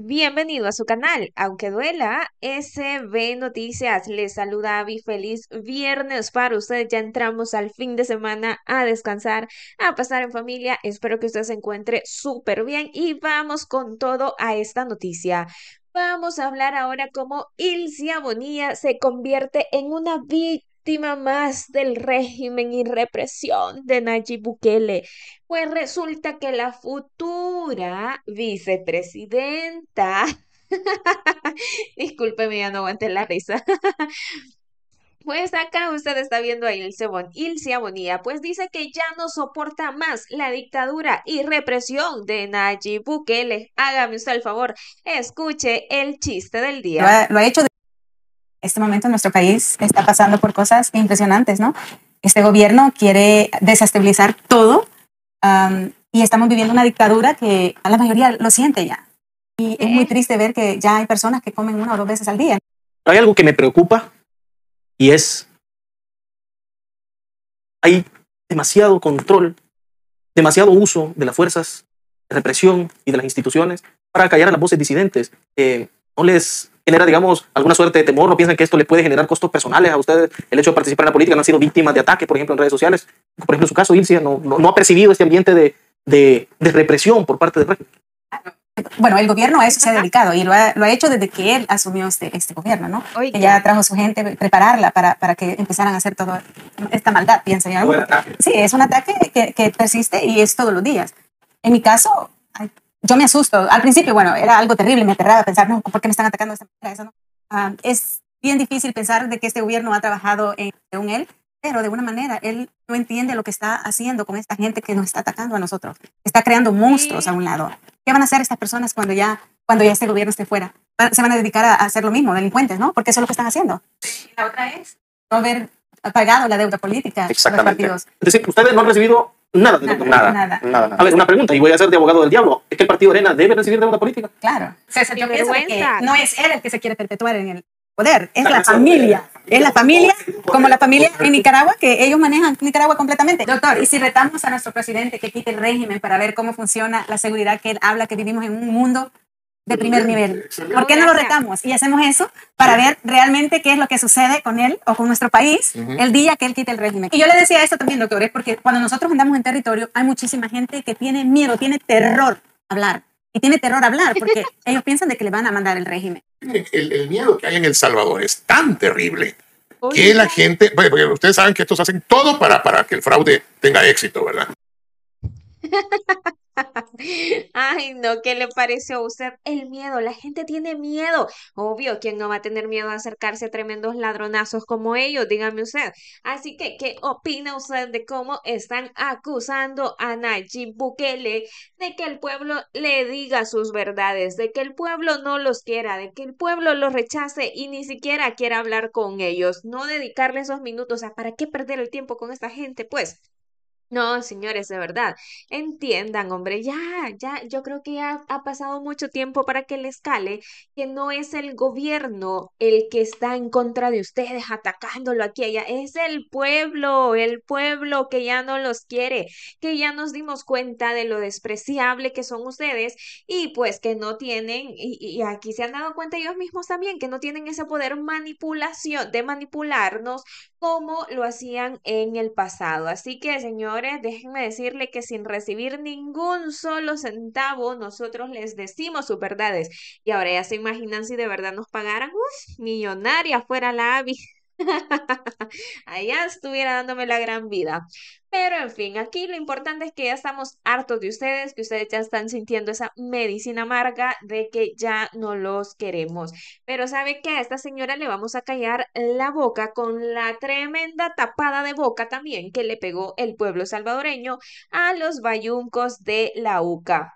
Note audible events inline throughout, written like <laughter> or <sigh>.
Bienvenido a su canal, aunque duela, SB Noticias. Les saluda Avi, feliz viernes para usted. Ya entramos al fin de semana a descansar, a pasar en familia. Espero que usted se encuentre súper bien y vamos con todo a esta noticia. Vamos a hablar ahora cómo Ilse Bonilla se convierte en una más del régimen y represión de Nayib Bukele. Pues resulta que la futura vicepresidenta, <laughs> discúlpeme, ya no aguanté la risa. <laughs> Pues acá usted está viendo a Ilse, bon, Ilse Bonilla, pues dice que ya no soporta más la dictadura y represión de Nayib Bukele. Hágame usted el favor, escuche el chiste del día. hecho este momento nuestro país está pasando por cosas impresionantes, ¿no? Este gobierno quiere desestabilizar todo y estamos viviendo una dictadura que a la mayoría lo siente ya. Y es muy triste ver que ya hay personas que comen una o dos veces al día. Hay algo que me preocupa y es, hay demasiado control, demasiado uso de las fuerzas de represión y de las instituciones para callar a las voces disidentes. no les genera, digamos, alguna suerte de temor? ¿No piensan que esto le puede generar costos personales a ustedes? El hecho de participar en la política, no han sido víctimas de ataques, por ejemplo, en redes sociales. Por ejemplo, en su caso, Ilcia no, no, ha percibido este ambiente de, de, represión por parte del régimen. Bueno, el gobierno a eso se ha dedicado y lo ha, lo ha hecho desde que él asumió este, este gobierno, ¿no? que ya trajo su gente, prepararla para, para, que empezaran a hacer toda esta maldad, piensa yo. Sí, es un ataque que, que persiste y es todos los días. En mi caso, yo me asusto. Al principio, bueno, era algo terrible, me aterraba pensar, no, ¿por qué me están atacando de esta manera? Ah, es bien difícil pensar de que este gobierno ha trabajado en, según él, pero de una manera él no entiende lo que está haciendo con esta gente que nos está atacando a nosotros. Está creando monstruos a un lado. ¿Qué van a hacer estas personas cuando ya, cuando ya este gobierno esté fuera? Se van a dedicar a hacer lo mismo, delincuentes, ¿no? Porque eso es lo que están haciendo. Y la otra es no haber pagado la deuda política. Exactamente. Los partidos. Es decir, ustedes no han recibido Nada, nada, nada, nada, A ver, una pregunta, y voy a ser de abogado del diablo. ¿Es que el Partido Arena debe recibir deuda política? Claro. Se pienso que No es él el que se quiere perpetuar en el poder, es la familia. Es la familia, como la familia en Nicaragua, que ellos manejan Nicaragua completamente. Doctor, y si retamos a nuestro presidente que quite el régimen para ver cómo funciona la seguridad que él habla, que vivimos en un mundo de primer nivel. ¿Por qué no lo retamos y hacemos eso para ver realmente qué es lo que sucede con él o con nuestro país el día que él quite el régimen? Y yo le decía esto también, doctores, porque cuando nosotros andamos en territorio hay muchísima gente que tiene miedo, tiene terror hablar. Y tiene terror hablar porque <laughs> ellos piensan de que le van a mandar el régimen. El, miedo que hay en El Salvador es tan terrible que la gente, ustedes saben que estos hacen todo para, para que el fraude tenga éxito, ¿verdad? <laughs> Ay, no, ¿qué le pareció a usted el miedo? La gente tiene miedo. Obvio, ¿quién no va a tener miedo a acercarse a tremendos ladronazos como ellos? Dígame usted. Así que, ¿qué opina usted de cómo están acusando a Nayib Bukele de que el pueblo le diga sus verdades, de que el pueblo no los quiera, de que el pueblo los rechace y ni siquiera quiera hablar con ellos? No dedicarle esos minutos. a. ¿para qué perder el tiempo con esta gente? Pues. No, señores, de verdad, entiendan, hombre, ya, ya, yo creo que ya ha pasado mucho tiempo para que les cale que no es el gobierno el que está en contra de ustedes, atacándolo aquí allá, es el pueblo, el pueblo que ya no los quiere, que ya nos dimos cuenta de lo despreciable que son ustedes y pues que no tienen, y, y aquí se han dado cuenta ellos mismos también, que no tienen ese poder manipulación, de manipularnos como lo hacían en el pasado. Así que, señores, déjenme decirles que sin recibir ningún solo centavo, nosotros les decimos sus verdades. Y ahora ya se imaginan si de verdad nos pagaran, millonaria fuera la Avi. <laughs> Allá estuviera dándome la gran vida. Pero en fin, aquí lo importante es que ya estamos hartos de ustedes, que ustedes ya están sintiendo esa medicina amarga de que ya no los queremos. Pero sabe que a esta señora le vamos a callar la boca con la tremenda tapada de boca también que le pegó el pueblo salvadoreño a los bayuncos de la UCA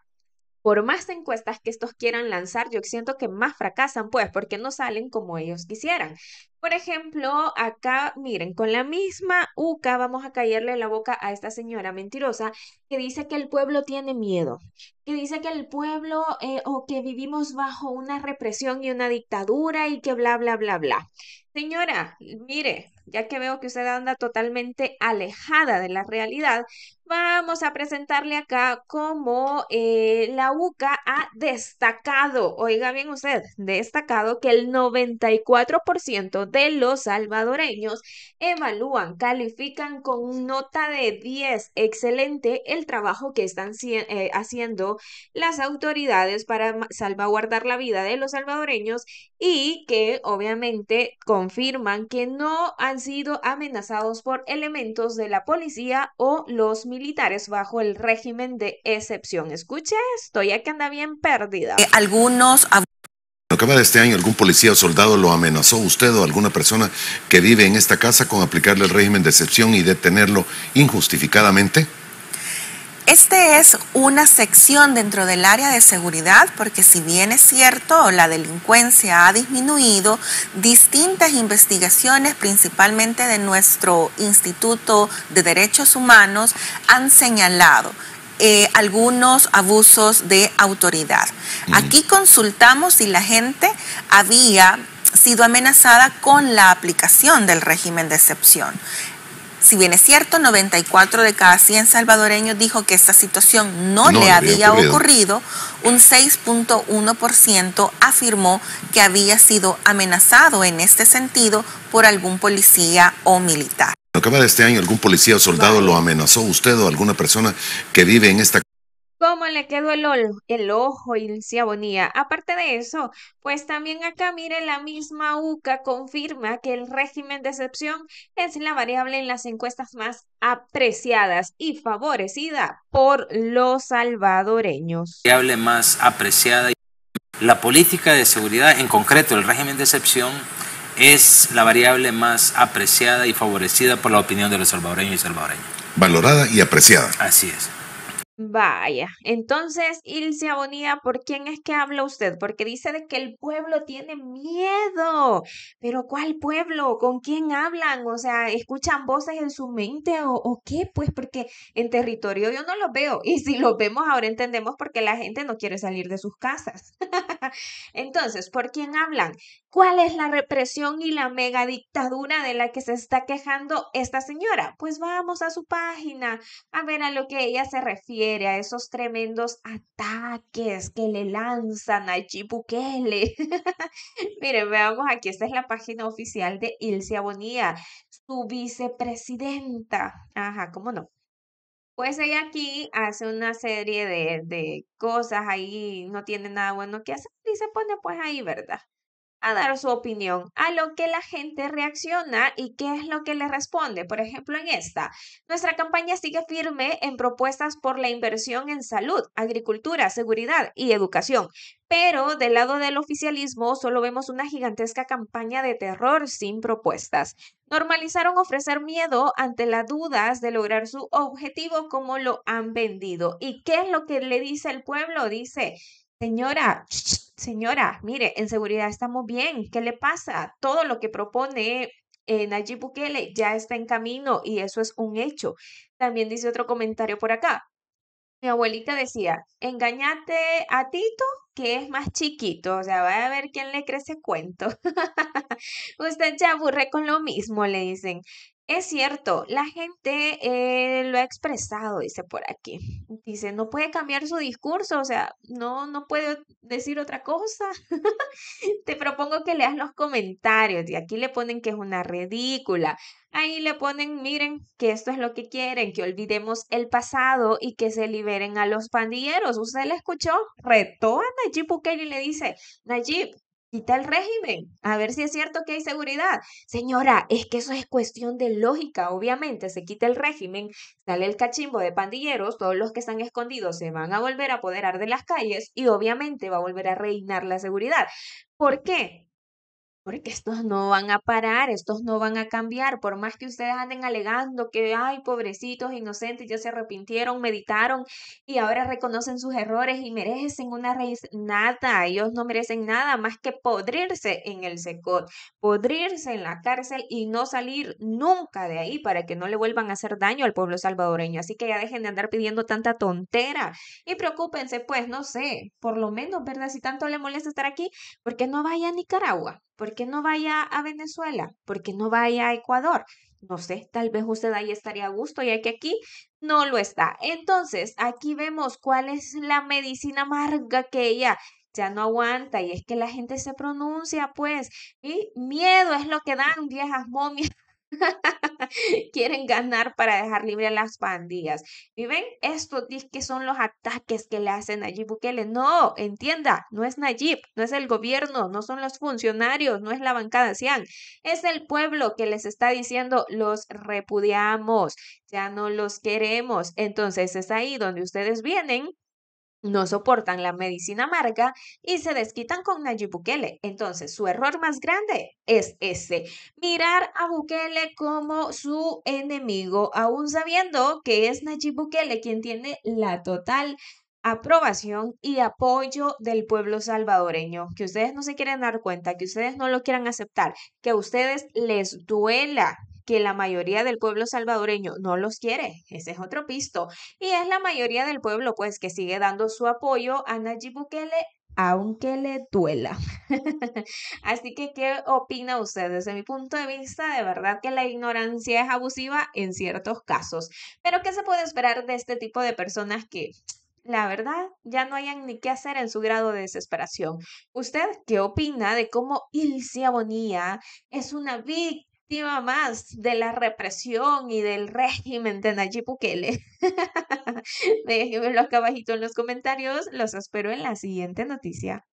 por más encuestas que estos quieran lanzar, yo siento que más fracasan, pues, porque no salen como ellos quisieran. Por ejemplo, acá, miren, con la misma UCA vamos a caerle la boca a esta señora mentirosa que dice que el pueblo tiene miedo, que dice que el pueblo eh, o que vivimos bajo una represión y una dictadura y que bla, bla, bla, bla. Señora, mire, ya que veo que usted anda totalmente alejada de la realidad, vamos a presentarle acá cómo eh, la UCA ha destacado, oiga bien usted, destacado que el 94% de los salvadoreños evalúan, califican con nota de 10. Excelente el trabajo que están eh, haciendo las autoridades para salvaguardar la vida de los salvadoreños y que obviamente confirman que no han sido amenazados por elementos de la policía o los militares bajo el régimen de excepción. Escuche estoy ya que anda bien perdida. Eh, algunos algunos de este año algún policía o soldado lo amenazó usted o alguna persona que vive en esta casa con aplicarle el régimen de excepción y detenerlo injustificadamente? Este es una sección dentro del área de seguridad porque si bien es cierto, la delincuencia ha disminuido, distintas investigaciones, principalmente de nuestro Instituto de Derechos Humanos, han señalado eh, algunos abusos de autoridad. Mm. Aquí consultamos si la gente había sido amenazada con la aplicación del régimen de excepción. Si bien es cierto, 94 de cada 100 salvadoreños dijo que esta situación no, le había, ocurrido. un 6.1% afirmó que había sido amenazado en este sentido por algún policía o militar. Acaba de este año algún policía o soldado lo amenazó usted o alguna persona que vive en esta le quedó el, ojo el ojo, abonía, Aparte de eso, pues también acá, mire, la misma UCA confirma que el régimen de excepción es la variable en las encuestas más apreciadas y favorecida por los salvadoreños. Variable más apreciada. La política de seguridad, en concreto el régimen de excepción, es la variable más apreciada y favorecida por la opinión de los salvadoreños y salvadoreñas. Valorada y apreciada. Así es. Vaya, entonces, Ilse Abonía, ¿por quién es que habla usted? Porque dice de que el pueblo tiene miedo. Pero ¿cuál pueblo? ¿Con quién hablan? O sea, ¿escuchan voces en su mente o, o qué? Pues porque en territorio yo no los veo. Y si los vemos ahora entendemos por qué la gente no quiere salir de sus casas. <laughs> entonces, ¿por quién hablan? ¿Cuál es la represión y la mega dictadura de la que se está quejando esta señora? Pues vamos a su página a ver a lo que ella se refiere, a esos tremendos ataques que le lanzan a Chipukele. <laughs> Miren, veamos aquí, esta es la página oficial de Ilse Abonía, su vicepresidenta. Ajá, cómo no. Pues ella aquí hace una serie de, de cosas ahí, no tiene nada bueno que hacer y se pone pues ahí, ¿verdad? a dar su opinión, a lo que la gente reacciona y qué es lo que le responde. Por ejemplo, en esta, nuestra campaña sigue firme en propuestas por la inversión en salud, agricultura, seguridad y educación. Pero del lado del oficialismo solo vemos una gigantesca campaña de terror sin propuestas. Normalizaron ofrecer miedo ante las dudas de lograr su objetivo como lo han vendido. ¿Y qué es lo que le dice el pueblo? Dice, señora, señora, mire, en seguridad estamos bien, ¿qué le pasa? Todo lo que propone eh, Nayib Bukele ya está en camino y eso es un hecho. También dice otro comentario por acá. Mi abuelita decía, engañate a Tito, que es más chiquito, o sea, va a ver quién le crece cuento. <laughs> Usted ya aburre con lo mismo, le dicen. Es cierto, la gente eh, lo ha expresado, dice por aquí. Dice, no puede cambiar su discurso, o sea, no, no puede decir otra cosa. <laughs> Te propongo que leas los comentarios y aquí le ponen que es una ridícula. Ahí le ponen, miren, que esto es lo que quieren, que olvidemos el pasado y que se liberen a los pandilleros. ¿Usted la escuchó? Retó a Nayib Bukele y le dice, Nayib, quita el régimen, a ver si es cierto que hay seguridad. Señora, es que eso es cuestión de lógica, obviamente, se quita el régimen, sale el cachimbo de pandilleros, todos los que están escondidos se van a volver a apoderar de las calles y obviamente va a volver a reinar la seguridad. ¿Por qué? porque estos no van a parar, estos no van a cambiar, por más que ustedes anden alegando que, ay, pobrecitos, inocentes, ya se arrepintieron, meditaron y ahora reconocen sus errores y merecen una raíz, nada, ellos no merecen nada más que podrirse en el secot, podrirse en la cárcel y no salir nunca de ahí para que no le vuelvan a hacer daño al pueblo salvadoreño. Así que ya dejen de andar pidiendo tanta tontera y preocúpense, pues, no sé, por lo menos, ¿verdad? Si tanto le molesta estar aquí, porque no vaya a Nicaragua? ¿Por qué no vaya a Venezuela? ¿Por qué no vaya a Ecuador? No sé, tal vez usted ahí estaría a gusto, ya que aquí no lo está. Entonces, aquí vemos cuál es la medicina amarga que ella ya no aguanta y es que la gente se pronuncia, pues, y miedo es lo que dan viejas momias. <laughs> Quieren ganar para dejar libre a las pandillas. ¿Y ven? Estos que son los ataques que le hacen Nayib Bukele. No, entienda, no es Nayib, no es el gobierno, no son los funcionarios, no es la bancada Cian. Es el pueblo que les está diciendo los repudiamos, ya no los queremos. Entonces es ahí donde ustedes vienen no soportan la medicina amarga y se desquitan con Nayib Bukele. Entonces, su error más grande es ese, mirar a Bukele como su enemigo, aún sabiendo que es Nayib Bukele quien tiene la total aprobación y apoyo del pueblo salvadoreño, que ustedes no se quieren dar cuenta, que ustedes no lo quieran aceptar, que a ustedes les duela que la mayoría del pueblo salvadoreño no los quiere, ese es otro pisto, y es la mayoría del pueblo pues que sigue dando su apoyo a Nayib Bukele aunque le duela. <laughs> Así que, ¿qué opina usted? Desde mi punto de vista, de verdad que la ignorancia es abusiva en ciertos casos. Pero, ¿qué se puede esperar de este tipo de personas que, la verdad, ya no hayan ni qué hacer en su grado de desesperación? ¿Usted qué opina de cómo Ilcia Abonía es una víctima? más de la represión y del régimen de Nayib Bukele. <laughs> Déjenme acá abajito en los comentarios, los espero en la siguiente noticia.